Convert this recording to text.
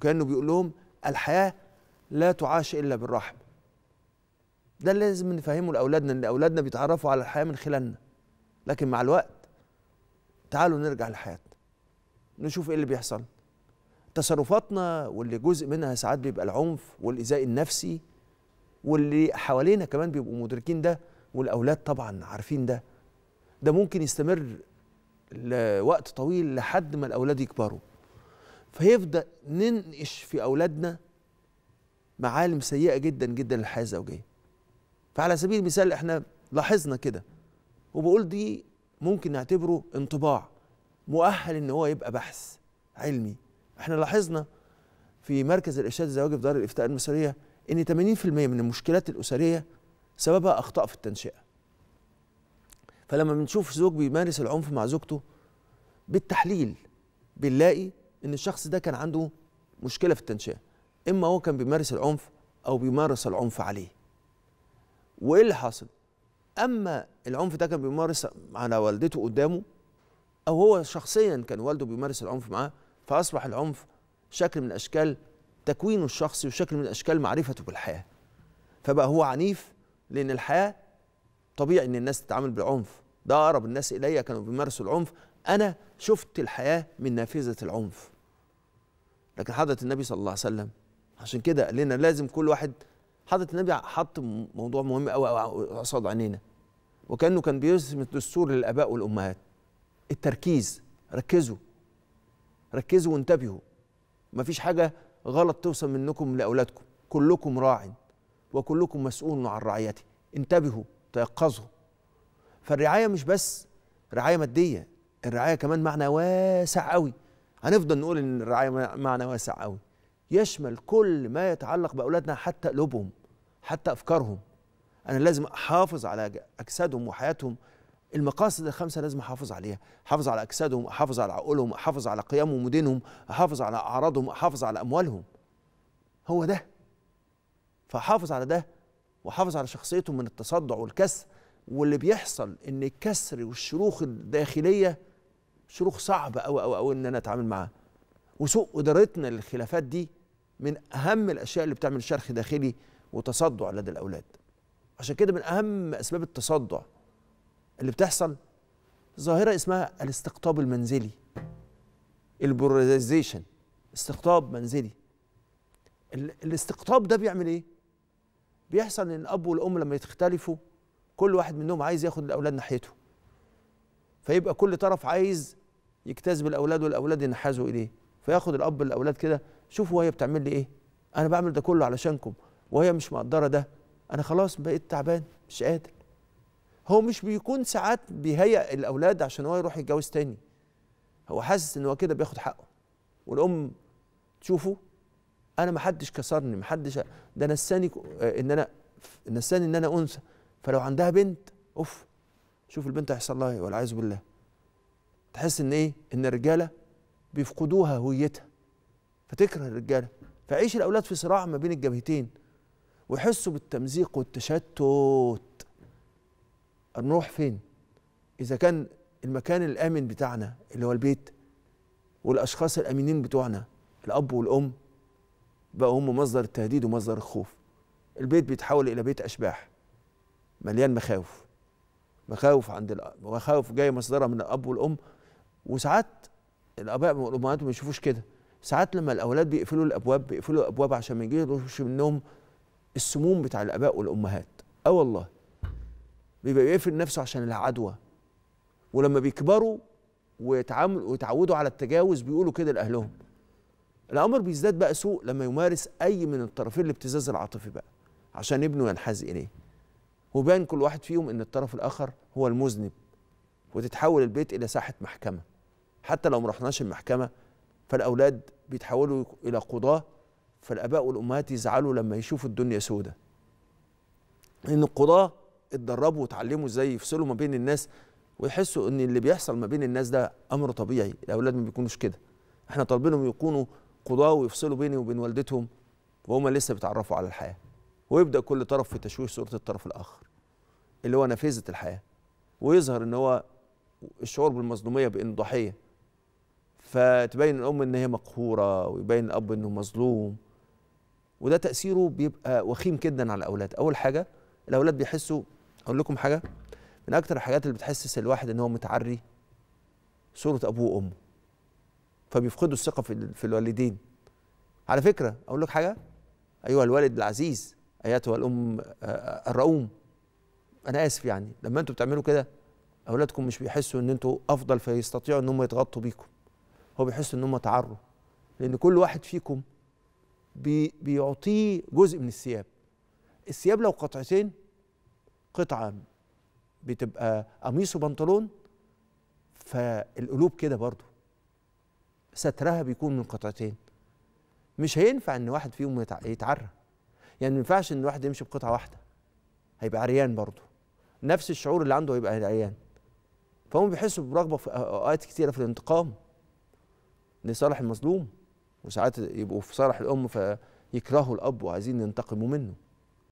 وكانه بيقول لهم الحياه لا تعاش الا بالرحم ده اللي لازم نفهمه لاولادنا ان اولادنا بيتعرفوا على الحياه من خلالنا لكن مع الوقت تعالوا نرجع لحياتنا نشوف ايه اللي بيحصل تصرفاتنا واللي جزء منها ساعات بيبقى العنف والايذاء النفسي واللي حوالينا كمان بيبقوا مدركين ده والاولاد طبعا عارفين ده ده ممكن يستمر لوقت طويل لحد ما الاولاد يكبروا فيبدا ننقش في اولادنا معالم سيئه جدا جدا للحياه الزوجيه فعلى سبيل المثال احنا لاحظنا كده وبقول دي ممكن نعتبره انطباع مؤهل ان هو يبقى بحث علمي احنا لاحظنا في مركز الارشاد الزواجي في دار الافتاء المصريه ان 80% من المشكلات الاسريه سببها اخطاء في التنشئه فلما بنشوف زوج بيمارس العنف مع زوجته بالتحليل بنلاقي ان الشخص ده كان عنده مشكله في التنشئه اما هو كان بيمارس العنف او بيمارس العنف عليه وايه اللي حصل اما العنف ده كان بيمارس على والدته قدامه او هو شخصيا كان والده بيمارس العنف معاه فاصبح العنف شكل من اشكال تكوينه الشخصي وشكل من اشكال معرفته بالحياه فبقى هو عنيف لان الحياه طبيعي ان الناس تتعامل بالعنف ده اقرب الناس الي كانوا بيمارسوا العنف انا شفت الحياه من نافذه العنف لكن حضرة النبي صلى الله عليه وسلم عشان كده قال لنا لازم كل واحد حضرة النبي حط موضوع مهم قوي قصاد عينينا وكانه كان بيرسم الدستور للاباء والامهات التركيز ركزوا ركزوا وانتبهوا مفيش حاجه غلط توصل منكم لاولادكم كلكم راع وكلكم مسؤول عن رعيته انتبهوا تيقظوا فالرعايه مش بس رعايه ماديه الرعايه كمان معنى واسع قوي هنفضل نقول ان الرعايه معنى واسع قوي يشمل كل ما يتعلق باولادنا حتى قلوبهم حتى افكارهم انا لازم احافظ على اجسادهم وحياتهم المقاصد الخمسه لازم احافظ عليها احافظ على اجسادهم احافظ على عقولهم احافظ على قيمهم ودينهم احافظ على اعراضهم احافظ على اموالهم هو ده فحافظ على ده وحافظ على شخصيتهم من التصدع والكسر واللي بيحصل ان الكسر والشروخ الداخليه شروخ صعب أو أو أو ان انا اتعامل معاه وسوء ادارتنا للخلافات دي من اهم الاشياء اللي بتعمل شرخ داخلي وتصدع لدى الاولاد عشان كده من اهم اسباب التصدع اللي بتحصل ظاهره اسمها الاستقطاب المنزلي البولاريزيشن استقطاب منزلي الاستقطاب ده بيعمل ايه بيحصل ان الاب والام لما يختلفوا كل واحد منهم عايز ياخد الاولاد ناحيته فيبقى كل طرف عايز يجتاز بالاولاد والاولاد ينحازوا اليه فياخد الاب الاولاد كده شوفوا وهي بتعمل لي ايه انا بعمل ده كله علشانكم وهي مش مقدره ده انا خلاص بقيت تعبان مش قادر هو مش بيكون ساعات بيهيئ الاولاد عشان هو يروح يتجوز تاني هو حاسس ان هو كده بياخد حقه والام تشوفه انا ما حدش كسرني ما حدش ده نساني آه، ان انا نساني ان انا انثى فلو عندها بنت اوف شوف البنت هيحصل لها ايه والعياذ بالله تحس ان ايه ان الرجاله بيفقدوها هويتها فتكره الرجاله فعيش الاولاد في صراع ما بين الجبهتين ويحسوا بالتمزيق والتشتت نروح فين اذا كان المكان الامن بتاعنا اللي هو البيت والاشخاص الامينين بتوعنا الاب والام بقى هم مصدر التهديد ومصدر الخوف البيت بيتحول الى بيت اشباح مليان مخاوف مخاوف عند مخاوف جايه مصدرها من الاب والام وساعات الاباء والامهات ما بيشوفوش كده ساعات لما الاولاد بيقفلوا الابواب بيقفلوا الابواب عشان ما يجيش منهم السموم بتاع الاباء والامهات اه والله بيبقى بيقفل نفسه عشان العدوى ولما بيكبروا ويتعاملوا ويتعودوا على التجاوز بيقولوا كده لاهلهم الامر بيزداد بقى سوء لما يمارس اي من الطرفين الابتزاز العاطفي بقى عشان ابنه ينحاز اليه وبين كل واحد فيهم ان الطرف الاخر هو المذنب وتتحول البيت الى ساحه محكمه حتى لو ما رحناش المحكمه فالاولاد بيتحولوا الى قضاه فالاباء والامهات يزعلوا لما يشوفوا الدنيا سودة لان القضاه اتدربوا وتعلموا ازاي يفصلوا ما بين الناس ويحسوا ان اللي بيحصل ما بين الناس ده امر طبيعي الاولاد ما بيكونوش كده احنا طالبينهم يكونوا قضاه ويفصلوا بيني وبين والدتهم وهما لسه بيتعرفوا على الحياه ويبدا كل طرف في تشويه صوره الطرف الاخر اللي هو نافذه الحياه ويظهر ان هو الشعور بالمظلوميه بانه ضحيه فتبين الام ان هي مقهوره ويبين الاب انه مظلوم وده تاثيره بيبقى وخيم جدا على الاولاد اول حاجه الاولاد بيحسوا اقول لكم حاجه من اكتر الحاجات اللي بتحسس الواحد ان هو متعري صوره ابوه وامه فبيفقدوا الثقه في, في الوالدين على فكره اقول لك حاجه ايها الوالد العزيز ايتها الام آه، آه، الرؤوم انا اسف يعني لما انتوا بتعملوا كده اولادكم مش بيحسوا ان انتوا افضل فيستطيعوا ان هم يتغطوا بيكم هو بيحس ان هم تعروا لان كل واحد فيكم بي بيعطيه جزء من الثياب الثياب لو قطعتين قطعه بتبقى قميص وبنطلون فالقلوب كده برضو سترها بيكون من قطعتين مش هينفع ان واحد فيهم يتعرى يعني ما ينفعش ان الواحد يمشي بقطعه واحده هيبقى عريان برضه نفس الشعور اللي عنده هيبقى عريان فهم بيحسوا برغبه في اوقات كتيره في الانتقام لصالح المظلوم وساعات يبقوا في صالح الام فيكرهوا الاب وعايزين ينتقموا منه